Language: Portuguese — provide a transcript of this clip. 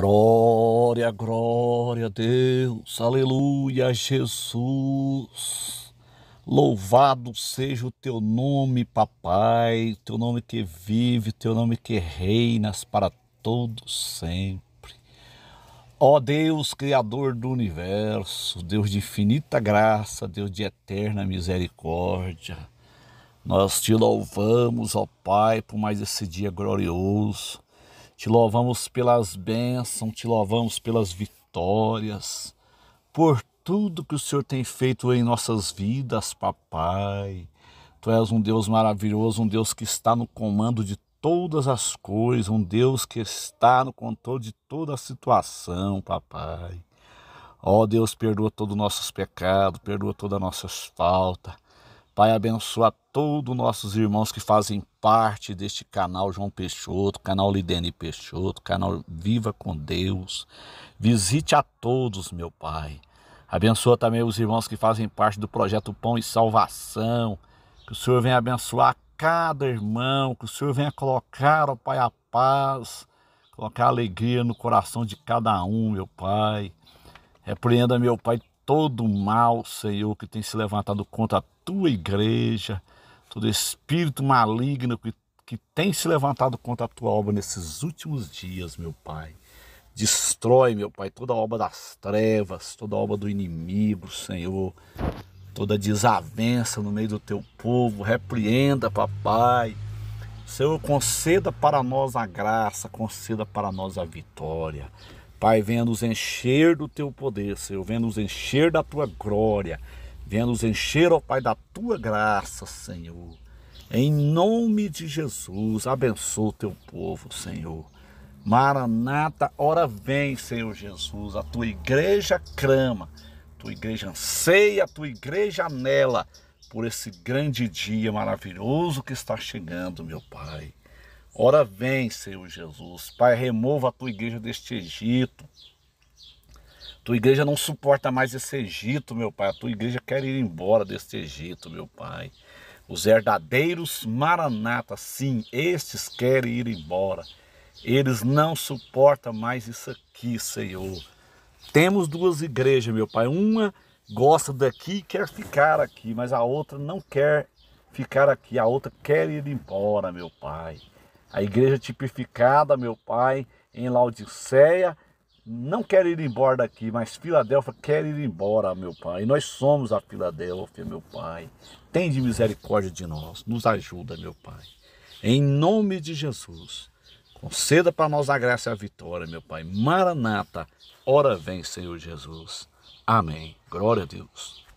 Glória, glória a Deus, aleluia, Jesus. Louvado seja o teu nome, papai, teu nome que vive, teu nome que reinas para todos sempre. Ó Deus, Criador do universo, Deus de infinita graça, Deus de eterna misericórdia, nós te louvamos, ó Pai, por mais esse dia glorioso te louvamos pelas bênçãos, te louvamos pelas vitórias, por tudo que o Senhor tem feito em nossas vidas, papai. Tu és um Deus maravilhoso, um Deus que está no comando de todas as coisas, um Deus que está no controle de toda a situação, papai. Ó oh, Deus, perdoa todos os nossos pecados, perdoa todas as nossas faltas Pai, abençoa todos os nossos irmãos que fazem parte deste canal João Peixoto, canal Lidene Peixoto, canal Viva com Deus. Visite a todos, meu Pai. Abençoa também os irmãos que fazem parte do projeto Pão e Salvação. Que o Senhor venha abençoar cada irmão, que o Senhor venha colocar, ó Pai, a paz, colocar alegria no coração de cada um, meu Pai. Repreenda, meu Pai, todo mal, Senhor, que tem se levantado contra a tua igreja, todo espírito maligno que, que tem se levantado contra a tua obra nesses últimos dias, meu Pai. Destrói, meu Pai, toda obra das trevas, toda obra do inimigo, Senhor. Toda desavença no meio do teu povo, repreenda, papai. Senhor, conceda para nós a graça, conceda para nós a vitória. Pai, venha nos encher do teu poder, Senhor, venha nos encher da tua glória, venha nos encher, ó Pai, da tua graça, Senhor. Em nome de Jesus, abençoa o teu povo, Senhor. Maranata, ora vem, Senhor Jesus, a tua igreja crama, tua igreja anseia, a tua igreja anela por esse grande dia maravilhoso que está chegando, meu Pai. Ora vem, Senhor Jesus. Pai, remova a tua igreja deste Egito. Tua igreja não suporta mais esse Egito, meu Pai. A tua igreja quer ir embora deste Egito, meu Pai. Os herdadeiros Maranata, sim, estes querem ir embora. Eles não suportam mais isso aqui, Senhor. Temos duas igrejas, meu Pai. Uma gosta daqui e quer ficar aqui, mas a outra não quer ficar aqui. A outra quer ir embora, meu Pai a igreja tipificada, meu Pai, em Laodiceia, não quer ir embora daqui, mas Filadélfia quer ir embora, meu Pai. Nós somos a Filadélfia, meu Pai. Tem de misericórdia de nós, nos ajuda, meu Pai. Em nome de Jesus, conceda para nós a graça e a vitória, meu Pai. Maranata, ora vem, Senhor Jesus. Amém. Glória a Deus.